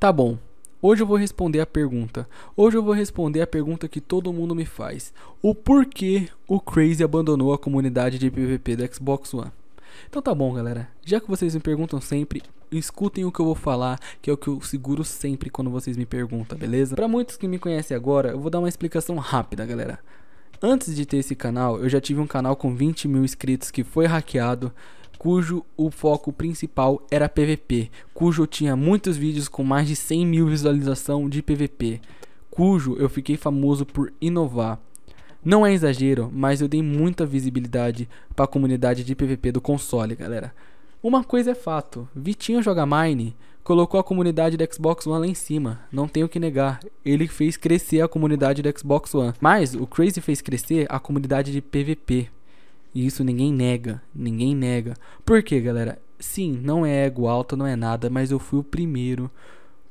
Tá bom. Hoje eu vou responder a pergunta. Hoje eu vou responder a pergunta que todo mundo me faz: o porquê o Crazy abandonou a comunidade de PVP da Xbox One? Então tá bom, galera. Já que vocês me perguntam sempre, escutem o que eu vou falar, que é o que eu seguro sempre quando vocês me perguntam, beleza? Para muitos que me conhecem agora, eu vou dar uma explicação rápida, galera. Antes de ter esse canal, eu já tive um canal com 20 mil inscritos que foi hackeado cujo o foco principal era PVP, cujo eu tinha muitos vídeos com mais de 100 mil visualizações de PVP, cujo eu fiquei famoso por inovar. Não é exagero, mas eu dei muita visibilidade para a comunidade de PVP do console, galera. Uma coisa é fato, Vitinho joga Mine colocou a comunidade do Xbox One lá em cima, não tenho que negar. Ele fez crescer a comunidade do Xbox One. Mas o Crazy fez crescer a comunidade de PVP. E isso ninguém nega, ninguém nega. Por quê, galera? Sim, não é ego alta, não é nada, mas eu fui o primeiro,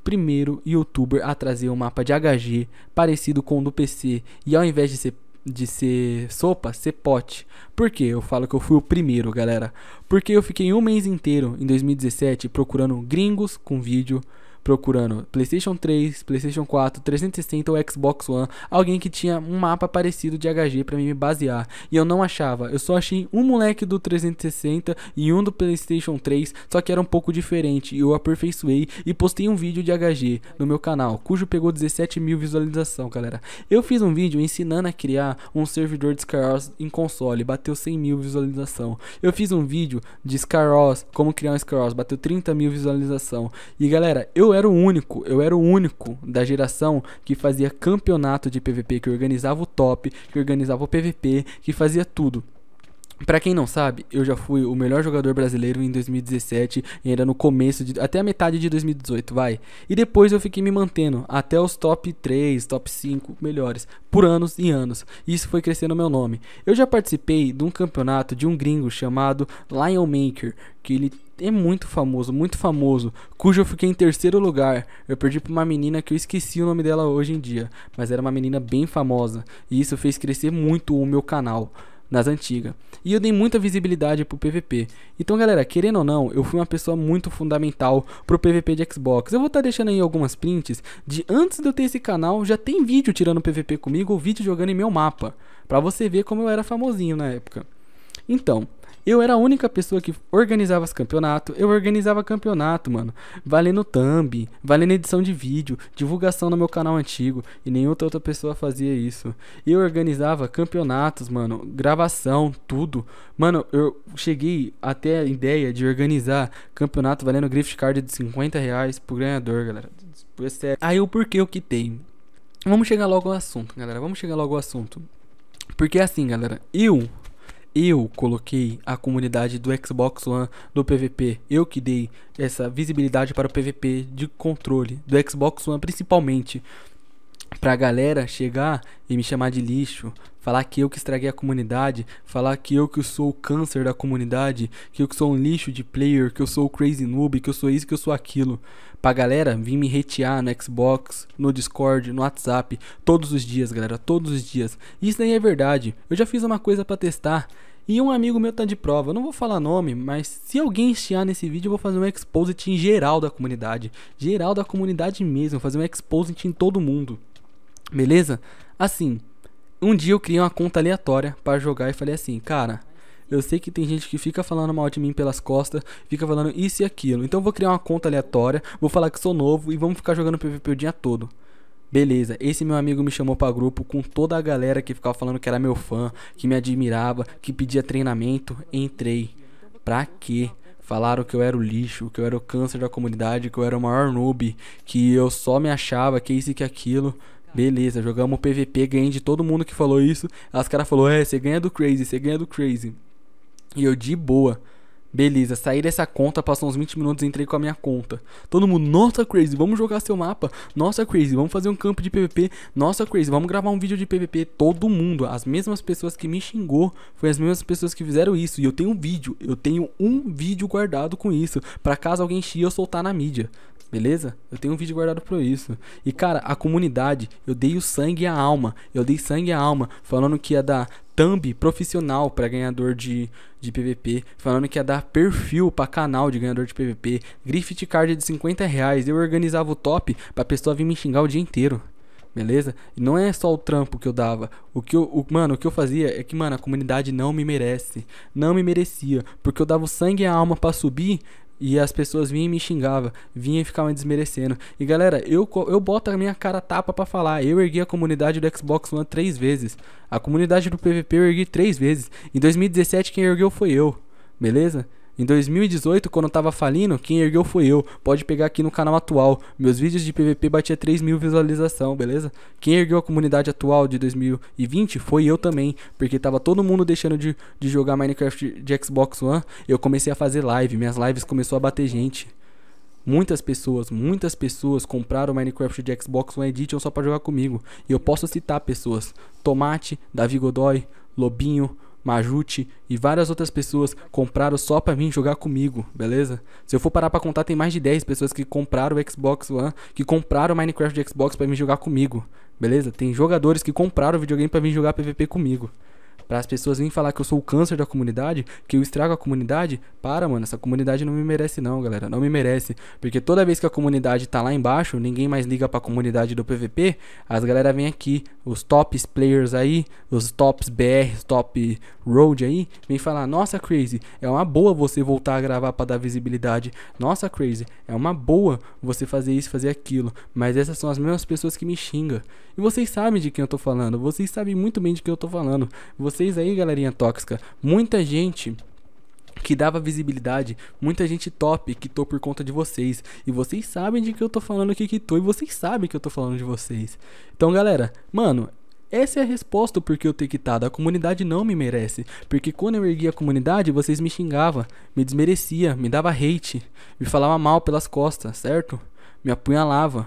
primeiro youtuber a trazer um mapa de HG parecido com o do PC. E ao invés de ser de ser sopa, ser pote. Por que eu falo que eu fui o primeiro, galera? Porque eu fiquei um mês inteiro em 2017 procurando gringos com vídeo procurando PlayStation 3, PlayStation 4, 360 ou Xbox One, alguém que tinha um mapa parecido de HG para me basear. E eu não achava, eu só achei um moleque do 360 e um do PlayStation 3, só que era um pouco diferente. E eu aperfeiçoei e postei um vídeo de HG no meu canal, cujo pegou 17 mil visualização, galera. Eu fiz um vídeo ensinando a criar um servidor de Skyros em console, bateu 100 mil visualização. Eu fiz um vídeo de Skyros, como criar um Skyros, bateu 30 mil visualização. E galera, eu eu era o único, eu era o único da geração que fazia campeonato de PVP, que organizava o top, que organizava o PVP, que fazia tudo. Pra quem não sabe, eu já fui o melhor jogador brasileiro em 2017 e ainda no começo, de, até a metade de 2018, vai. E depois eu fiquei me mantendo até os top 3, top 5 melhores, por anos e anos. E isso foi crescendo meu nome. Eu já participei de um campeonato de um gringo chamado Lion Maker, que ele é muito famoso, muito famoso, cujo eu fiquei em terceiro lugar. Eu perdi pra uma menina que eu esqueci o nome dela hoje em dia, mas era uma menina bem famosa, e isso fez crescer muito o meu canal nas antigas. E eu dei muita visibilidade pro PVP. Então, galera, querendo ou não, eu fui uma pessoa muito fundamental pro PVP de Xbox. Eu vou estar tá deixando aí algumas prints de antes de eu ter esse canal, já tem vídeo tirando PVP comigo ou vídeo jogando em meu mapa, para você ver como eu era famosinho na época. Então, eu era a única pessoa que organizava os campeonatos. Eu organizava campeonato, mano. Valendo thumb, valendo edição de vídeo, divulgação no meu canal antigo. E nenhuma outra pessoa fazia isso. Eu organizava campeonatos, mano. Gravação, tudo. Mano, eu cheguei até a ideia de organizar campeonato valendo gift card de 50 reais pro ganhador, galera. É- Aí o porquê eu quitei. Vamos chegar logo ao assunto, galera. Vamos chegar logo ao assunto. Porque assim, galera, eu eu coloquei a comunidade do Xbox One no PVP. Eu que dei essa visibilidade para o PVP de controle do Xbox One principalmente, pra galera chegar e me chamar de lixo, falar que eu que estraguei a comunidade, falar que eu que sou o câncer da comunidade, que eu que sou um lixo de player, que eu sou o crazy noob, que eu sou isso, que eu sou aquilo. Pra galera vir me retear no Xbox, no Discord, no WhatsApp, todos os dias, galera, todos os dias. Isso nem é verdade. Eu já fiz uma coisa para testar. E um amigo meu tá de prova, eu não vou falar nome, mas se alguém chiar nesse vídeo, eu vou fazer um exposit em geral da comunidade. Geral da comunidade mesmo, fazer um exposit em todo mundo. Beleza? Assim, um dia eu criei uma conta aleatória para jogar e falei assim, cara, eu sei que tem gente que fica falando mal de mim pelas costas, fica falando isso e aquilo. Então eu vou criar uma conta aleatória, vou falar que sou novo e vamos ficar jogando PVP o dia todo. Beleza, esse meu amigo me chamou para grupo com toda a galera que ficava falando que era meu fã, que me admirava, que pedia treinamento. Entrei. Pra quê? Falaram que eu era o lixo, que eu era o câncer da comunidade, que eu era o maior noob, que eu só me achava, que isso e que aquilo. Tá. Beleza, jogamos PVP, ganhei de todo mundo que falou isso. As caras falaram, é, você ganha do Crazy, você ganha do Crazy. E eu de boa. Beleza, saí dessa conta, passou uns 20 minutos, entrei com a minha conta. Todo mundo, nossa Crazy, vamos jogar seu mapa. Nossa Crazy, vamos fazer um campo de PVP. Nossa Crazy, vamos gravar um vídeo de PVP. Todo mundo, as mesmas pessoas que me xingou, foi as mesmas pessoas que fizeram isso. E eu tenho um vídeo, eu tenho um vídeo guardado com isso, para caso alguém xia, eu soltar na mídia. Beleza? Eu tenho um vídeo guardado pra isso. E cara, a comunidade, eu dei o sangue e a alma. Eu dei sangue e a alma, falando que ia dar thumb profissional para ganhador de, de PVP, falando que ia dar perfil para canal de ganhador de PVP, grift card de 50 reais, eu organizava o top pra pessoa vir me xingar o dia inteiro. Beleza? E não é só o trampo que eu dava. O que eu, o, mano, o que eu fazia é que, mano, a comunidade não me merece. Não me merecia. Porque eu dava o sangue e a alma para subir, e as pessoas vinham e me xingavam, vinham e ficavam desmerecendo. E galera, eu, eu boto a minha cara tapa para falar. Eu ergui a comunidade do Xbox One três vezes. A comunidade do PVP eu ergui três vezes. Em 2017 quem ergueu foi eu, beleza? Em 2018, quando eu tava falindo, quem ergueu foi eu. Pode pegar aqui no canal atual. Meus vídeos de PVP batia 3 mil visualização, beleza? Quem ergueu a comunidade atual de 2020 foi eu também. Porque tava todo mundo deixando de, de jogar Minecraft de, Xbox One. Eu comecei a fazer live. Minhas lives começou a bater gente. Muitas pessoas, muitas pessoas compraram Minecraft de Xbox One Edition só para jogar comigo. E eu posso citar pessoas: Tomate, Davi Godoy, Lobinho, Majute e várias outras pessoas compraram só pra mim jogar comigo, beleza? Se eu for parar pra contar, tem mais de 10 pessoas que compraram o Xbox One, que compraram Minecraft de Xbox pra mim jogar comigo, beleza? Tem jogadores que compraram o videogame pra vir jogar PVP comigo. Para as pessoas virem falar que eu sou o câncer da comunidade, que eu estrago a comunidade, para, mano, essa comunidade não me merece não, galera, não me merece, porque toda vez que a comunidade tá lá embaixo, ninguém mais liga para a comunidade do PVP, as galera vem aqui, os tops players aí, os tops BR, top road aí, vem falar: "Nossa, Crazy, é uma boa você voltar a gravar para dar visibilidade. Nossa, Crazy, é uma boa você fazer isso, fazer aquilo". Mas essas são as mesmas pessoas que me xingam. E vocês sabem de quem eu tô falando, vocês sabem muito bem de quem eu tô falando. Vocês vocês aí, galerinha tóxica. Muita gente que dava visibilidade, muita gente top que tô por conta de vocês. E vocês sabem de que eu tô falando aqui que tô, e vocês sabem que eu tô falando de vocês. Então, galera, mano, essa é a resposta porque eu que quitado. A comunidade não me merece. Porque quando eu ergui a comunidade, vocês me xingavam, me desmerecia, me dava hate, me falava mal pelas costas, certo? Me apunhalava.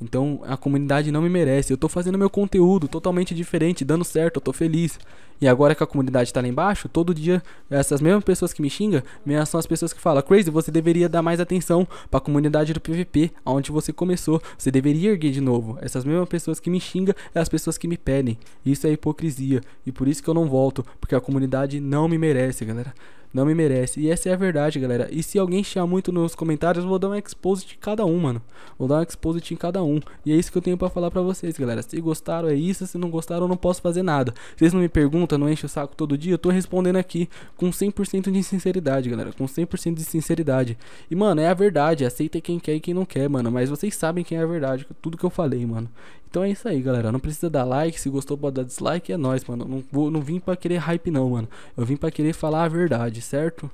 Então a comunidade não me merece. Eu tô fazendo meu conteúdo totalmente diferente, dando certo, eu tô feliz. E agora que a comunidade tá lá embaixo, todo dia essas mesmas pessoas que me xingam são as pessoas que falam: Crazy, você deveria dar mais atenção pra comunidade do PVP, aonde você começou. Você deveria erguer de novo. Essas mesmas pessoas que me xingam é as pessoas que me pedem. Isso é hipocrisia. E por isso que eu não volto, porque a comunidade não me merece, galera não me merece. E essa é a verdade, galera. E se alguém chiar muito nos comentários, eu vou dar um exposit em cada um, mano. Vou dar um exposit em cada um. E é isso que eu tenho para falar para vocês, galera. Se gostaram, é isso. Se não gostaram, eu não posso fazer nada. Vocês não me perguntam, não enchem o saco todo dia. Eu tô respondendo aqui com 100% de sinceridade, galera. Com 100% de sinceridade. E, mano, é a verdade. Aceita quem quer e quem não quer, mano. Mas vocês sabem quem é a verdade. Tudo que eu falei, mano. Então é isso aí, galera. Não precisa dar like. Se gostou, pode dar dislike. É nóis, mano. Não, vou, não vim pra querer hype, não, mano. Eu vim pra querer falar a verdade, certo?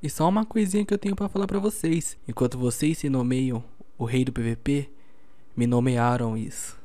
E só uma coisinha que eu tenho para falar para vocês. Enquanto vocês se nomeiam o rei do PVP, me nomearam isso.